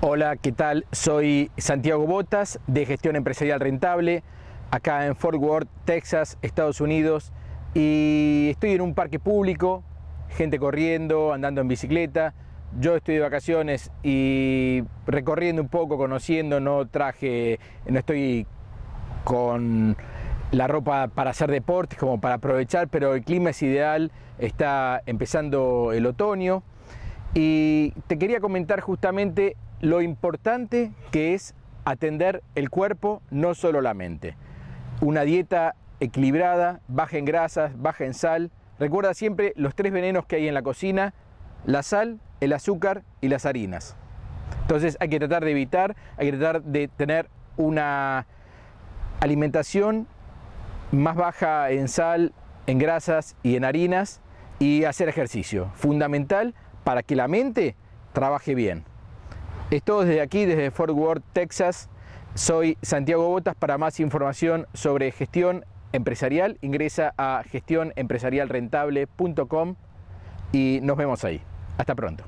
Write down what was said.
Hola, ¿qué tal? Soy Santiago Botas de Gestión Empresarial Rentable, acá en Fort Worth, Texas, Estados Unidos, y estoy en un parque público, gente corriendo, andando en bicicleta. Yo estoy de vacaciones y recorriendo un poco, conociendo, no traje, no estoy con la ropa para hacer deporte como para aprovechar, pero el clima es ideal, está empezando el otoño. Y te quería comentar justamente lo importante que es atender el cuerpo, no solo la mente. Una dieta equilibrada, baja en grasas, baja en sal. Recuerda siempre los tres venenos que hay en la cocina, la sal, el azúcar y las harinas. Entonces hay que tratar de evitar, hay que tratar de tener una alimentación más baja en sal, en grasas y en harinas y hacer ejercicio. Fundamental para que la mente trabaje bien. Esto desde aquí, desde Fort Worth, Texas. Soy Santiago Botas. Para más información sobre gestión empresarial, ingresa a gestionempresarialrentable.com y nos vemos ahí. Hasta pronto.